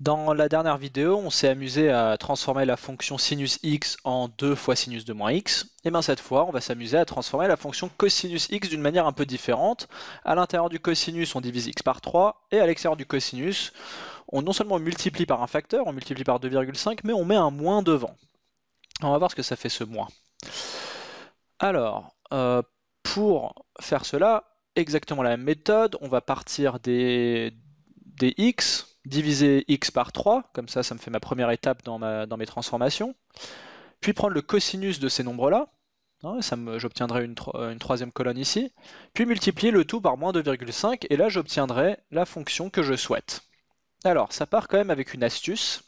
Dans la dernière vidéo, on s'est amusé à transformer la fonction sinus x en 2 fois sinus de moins x. Et bien cette fois, on va s'amuser à transformer la fonction cosinus x d'une manière un peu différente. À l'intérieur du cosinus, on divise x par 3, et à l'extérieur du cosinus, on non seulement multiplie par un facteur, on multiplie par 2,5, mais on met un moins devant. On va voir ce que ça fait ce moins. Alors, euh, pour faire cela, exactement la même méthode, on va partir des x, diviser x par 3, comme ça, ça me fait ma première étape dans, mes transformations, puis prendre le cosinus de ces nombres-là, hein, me j'obtiendrai une, troisième colonne ici, puis multiplier le tout par moins 2,5, et là j'obtiendrai la fonction que je souhaite. Alors, ça part quand même avec une astuce,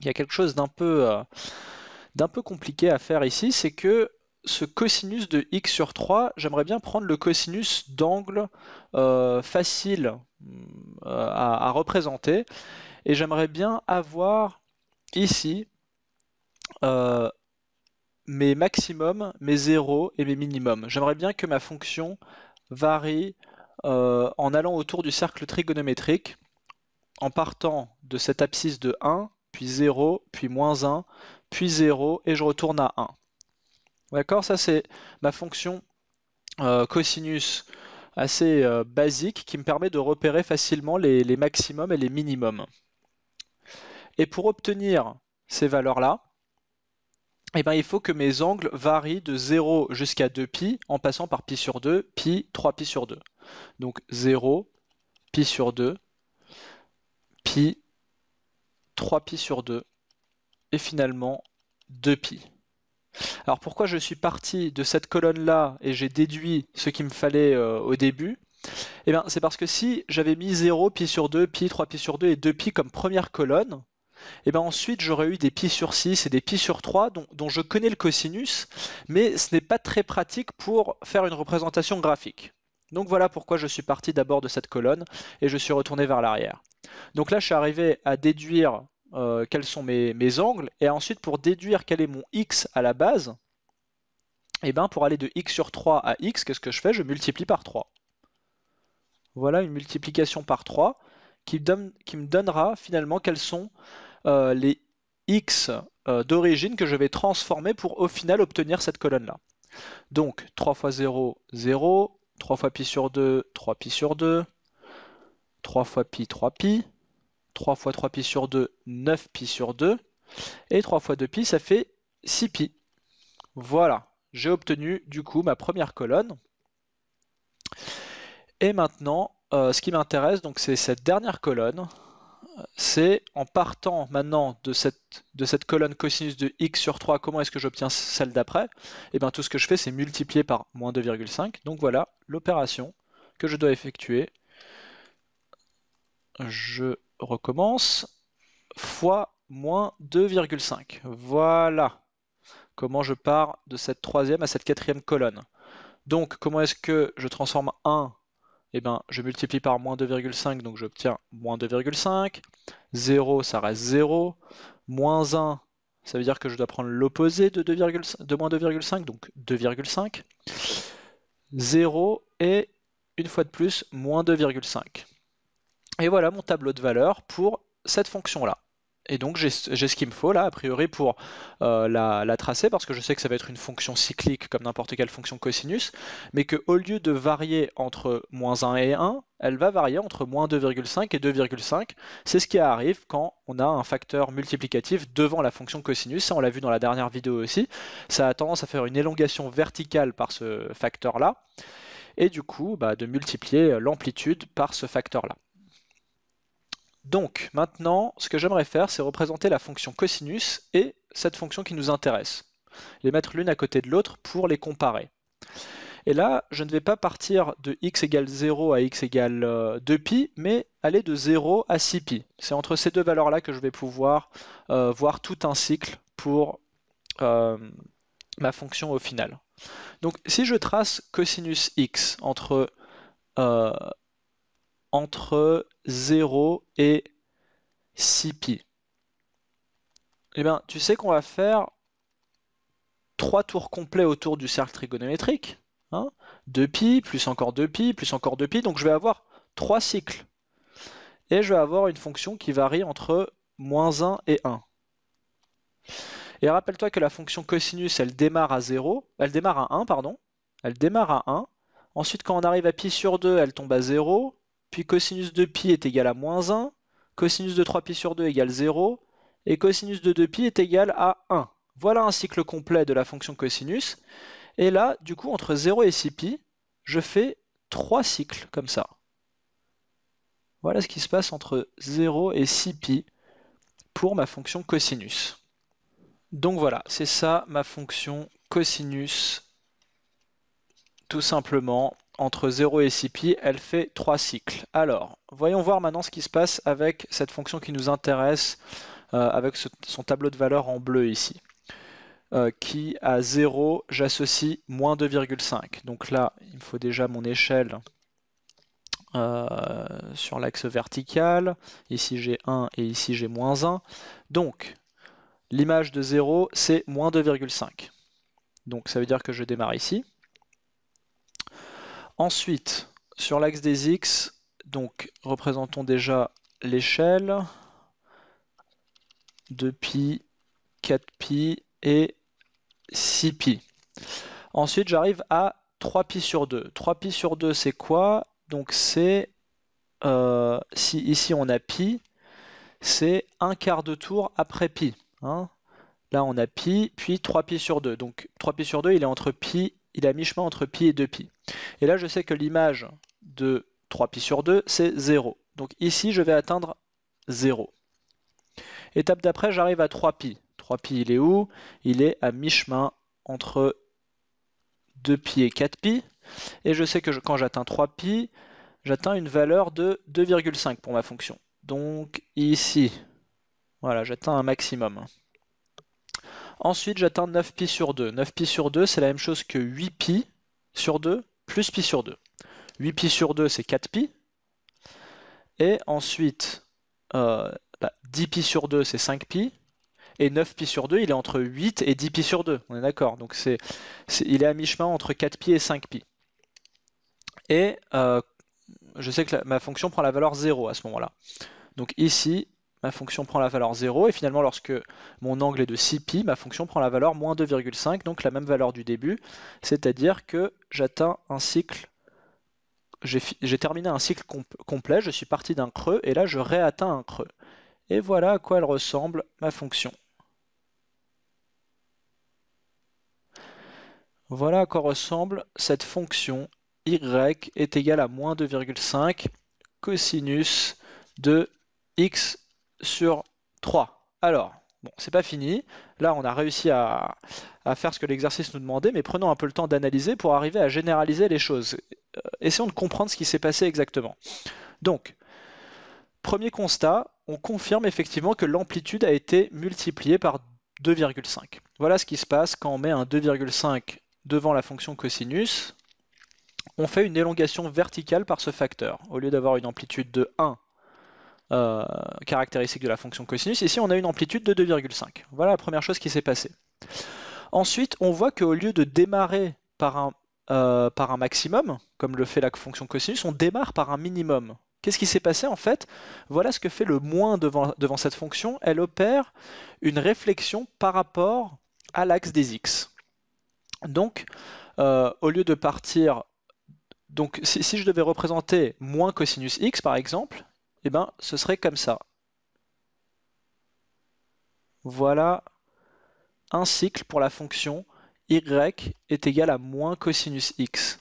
il y a quelque chose d'un peu euh, compliqué à faire ici, c'est que ce cosinus de x sur 3, j'aimerais bien prendre le cosinus d'angle euh, facile mm, à, représenter. Et j'aimerais bien avoir ici euh, mes maximums, mes zéros et mes minimums. J'aimerais bien que ma fonction varie euh, en allant autour du cercle trigonométrique, en partant de cette abscisse de 1, puis 0, puis moins 1, puis 0, et je retourne à 1. D'accord Ça, c'est ma fonction euh, cosinus assez euh, basique qui me permet de repérer facilement les, maximums et les minimums. Et pour obtenir ces valeurs-là, eh ben, il faut que mes angles varient de 0 jusqu'à 2π en passant par pi sur 2, π, 3 pi sur 2. Donc 0, π sur 2, pi, 3π sur 2 et finalement 2π. Alors pourquoi je suis parti de cette colonne-là et j'ai déduit ce qu'il me fallait euh, au début eh bien, c'est parce que si j'avais mis 0, pi sur 2, pi, 3 pi sur 2 et 2 pi comme première colonne, eh bien ensuite j'aurais eu des pi sur 6 et des pi sur 3 dont, dont je connais le cosinus, mais ce n'est pas très pratique pour faire une représentation graphique. Donc voilà pourquoi je suis parti d'abord de cette colonne et je suis retourné vers l'arrière. Donc là, je suis arrivé à déduire euh, quels sont mes, angles, et ensuite pour déduire quel est mon x à la base, et eh ben pour aller de x sur 3 à x, qu'est-ce que je fais Je multiplie par 3. Voilà une multiplication par 3 qui, donne, qui me donnera finalement quels sont euh, les x euh, d'origine que je vais transformer pour au final obtenir cette colonne-là. Donc 3 fois 0, 0, 3 fois pi sur 2, 3 pi sur 2, 3 fois pi, 3 pi, 3 fois 3 pi sur 2, 9 pi sur 2. Et 3 fois 2 pi, ça fait 6 pi. Voilà, j'ai obtenu du coup ma première colonne. Et maintenant, euh, ce qui m'intéresse, donc c'est cette dernière colonne. C'est en partant maintenant de cette, de cette colonne cosinus de x sur 3, comment est-ce que j'obtiens celle d'après Et eh bien tout ce que je fais, c'est multiplier par moins 2,5. Donc voilà l'opération que je dois effectuer. Je recommence, fois moins 2,5. Voilà comment je pars de cette troisième à cette quatrième colonne. Donc comment est-ce que je transforme 1 et eh bien je multiplie par moins 2,5, donc j'obtiens moins 2,5. 0, ça reste 0. Moins 1, ça veut dire que je dois prendre l'opposé de, de, moins 2,5, donc 2,5. 0 et une fois de plus, moins 2,5. Et voilà mon tableau de valeur pour cette fonction-là. Et donc j'ai ce qu'il me faut là, a priori, pour euh, la, tracer, parce que je sais que ça va être une fonction cyclique comme n'importe quelle fonction cosinus, mais qu'au lieu de varier entre moins 1 et 1, elle va varier entre moins 2,5 et 2,5. C'est ce qui arrive quand on a un facteur multiplicatif devant la fonction cosinus, ça on l'a vu dans la dernière vidéo aussi, ça a tendance à faire une élongation verticale par ce facteur-là, et du coup bah, de multiplier l'amplitude par ce facteur-là. Donc maintenant, ce que j'aimerais faire, c'est représenter la fonction cosinus et cette fonction qui nous intéresse. Les mettre l'une à côté de l'autre pour les comparer. Et là, je ne vais pas partir de x égale 0 à x égale 2 euh, π mais aller de 0 à 6 π C'est entre ces deux valeurs-là que je vais pouvoir euh, voir tout un cycle pour euh, ma fonction au final. Donc si je trace cosinus x entre entre 0 et 6pi. Eh bien, tu sais qu'on va faire 3 tours complets autour du cercle trigonométrique. 2pi, hein. plus encore 2pi, plus encore 2pi. Donc je vais avoir 3 cycles. Et je vais avoir une fonction qui varie entre moins 1 et 1. Et rappelle-toi que la fonction cosinus, elle démarre à 0, elle démarre à 1, pardon, elle démarre à 1. Ensuite, quand on arrive à pi sur 2, elle tombe à 0 puis cosinus de pi est égal à moins 1, cosinus de 3pi sur 2 égale 0, et cosinus de 2pi est égal à 1. Voilà un cycle complet de la fonction cosinus. Et là, du coup, entre 0 et 6pi, je fais 3 cycles comme ça. Voilà ce qui se passe entre 0 et 6pi pour ma fonction cosinus. Donc voilà, c'est ça ma fonction cosinus, tout simplement entre 0 et 6 pi, elle fait 3 cycles. Alors, voyons voir maintenant ce qui se passe avec cette fonction qui nous intéresse, euh, avec son tableau de valeur en bleu ici. Euh, qui à 0, j'associe moins 2,5. Donc là, il me faut déjà mon échelle euh, sur l'axe vertical. Ici j'ai 1 et ici j'ai moins 1. Donc l'image de 0 c'est moins 2,5. Donc ça veut dire que je démarre ici. Ensuite, sur l'axe des X, donc représentons déjà l'échelle, 2pi, 4pi et 6pi. Ensuite, j'arrive à 3pi sur 2. 3pi sur 2, c'est quoi Donc c'est, euh, si ici on a pi, c'est un quart de tour après pi. Hein. Là, on a pi, puis 3pi sur 2. Donc 3pi sur 2, il est entre pi il est à mi-chemin entre pi et 2pi. Et là, je sais que l'image de 3pi sur 2, c'est 0. Donc ici, je vais atteindre 0. Étape d'après, j'arrive à 3pi. 3pi, il est où Il est à mi-chemin entre 2pi et 4pi. Et je sais que quand j'atteins 3pi, j'atteins une valeur de 2,5 pour ma fonction. Donc ici, voilà, j'atteins un maximum. Ensuite, j'atteins 9 pi sur 2. 9 pi sur 2, c'est la même chose que 8 pi sur 2 plus pi sur 2. 8 pi sur 2, c'est 4 pi. Et ensuite, 10 euh, bah, pi sur 2, c'est 5 pi. Et 9 pi sur 2, il est entre 8 et 10 pi sur 2. On est d'accord. Donc c'est, il est à mi-chemin entre 4 pi et 5 pi. Et euh, je sais que ma fonction prend la valeur 0 à ce moment-là. Donc ici, ma fonction prend la valeur 0, et finalement lorsque mon angle est de 6π, ma fonction prend la valeur moins 2,5, donc la même valeur du début, c'est-à-dire que j'atteins un cycle, j'ai terminé un cycle complet, je suis parti d'un creux, et là je réatteins un creux. Et voilà à quoi elle ressemble ma fonction. Voilà à quoi ressemble cette fonction y est égale à moins 2,5 cosinus de x sur 3. Alors, bon, c'est pas fini. Là, on a réussi à, faire ce que l'exercice nous demandait, mais prenons un peu le temps d'analyser pour arriver à généraliser les choses. Euh, essayons de comprendre ce qui s'est passé exactement. Donc, premier constat, on confirme effectivement que l'amplitude a été multipliée par 2,5. Voilà ce qui se passe quand on met un 2,5 devant la fonction cosinus. On fait une élongation verticale par ce facteur. Au lieu d'avoir une amplitude de 1 euh, caractéristique de la fonction cosinus, ici on a une amplitude de 2,5. Voilà la première chose qui s'est passée. Ensuite, on voit qu'au lieu de démarrer par un, euh, par un maximum, comme le fait la fonction cosinus, on démarre par un minimum. Qu'est-ce qui s'est passé en fait Voilà ce que fait le moins devant, devant cette fonction. Elle opère une réflexion par rapport à l'axe des x. Donc, euh, au lieu de partir donc si, je devais représenter moins cosinus x par exemple, eh ben, ce serait comme ça. Voilà un cycle pour la fonction y est égal à moins cosinus x.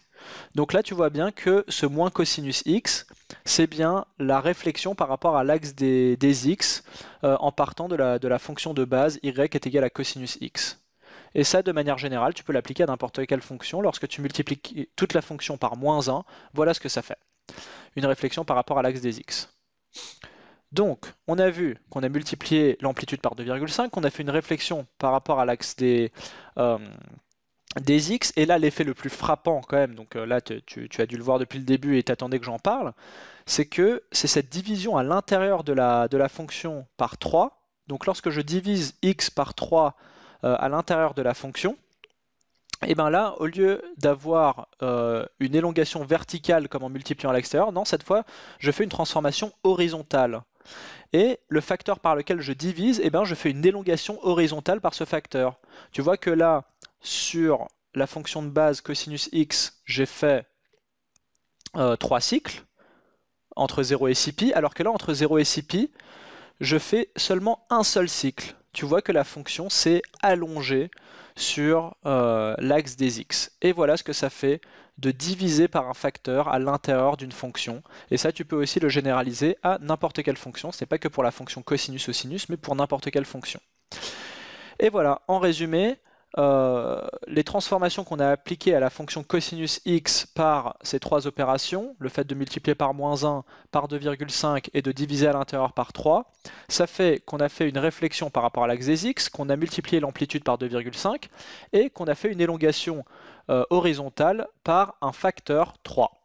Donc là, tu vois bien que ce moins cosinus x, c'est bien la réflexion par rapport à l'axe des, x euh, en partant de la, de la, fonction de base y est égal à cosinus x. Et ça, de manière générale, tu peux l'appliquer à n'importe quelle fonction. Lorsque tu multiplies toute la fonction par moins 1, voilà ce que ça fait. Une réflexion par rapport à l'axe des x. Donc, on a vu qu'on a multiplié l'amplitude par 2,5, qu'on a fait une réflexion par rapport à l'axe euh, des, X, et là, l'effet le plus frappant quand même, donc euh, là, tu, as dû le voir depuis le début et t'attendais que j'en parle, c'est que c'est cette division à l'intérieur de la, fonction par 3. Donc, lorsque je divise X par 3 euh, à l'intérieur de la fonction, et eh bien là, au lieu d'avoir euh, une élongation verticale comme en multipliant à l'extérieur, non, cette fois, je fais une transformation horizontale. Et le facteur par lequel je divise, et eh ben, je fais une élongation horizontale par ce facteur. Tu vois que là, sur la fonction de base cosinus x, j'ai fait euh, trois 3 cycles entre 0 et 6 pi, alors que là, entre 0 et 6 pi, je fais seulement un seul cycle tu vois que la fonction s'est allongée sur euh, l'axe des x. Et voilà ce que ça fait de diviser par un facteur à l'intérieur d'une fonction. Et ça, tu peux aussi le généraliser à n'importe quelle fonction. Ce n'est pas que pour la fonction cosinus ou sinus, mais pour n'importe quelle fonction. Et voilà, en résumé, euh, les transformations qu'on a appliquées à la fonction cosinus x par ces trois opérations, le fait de multiplier par moins 1, par 2,5 et de diviser à l'intérieur par 3, ça fait qu'on a fait une réflexion par rapport à l'axe des x, qu'on a multiplié l'amplitude par 2,5 et qu'on a fait une élongation euh, horizontale par un facteur 3.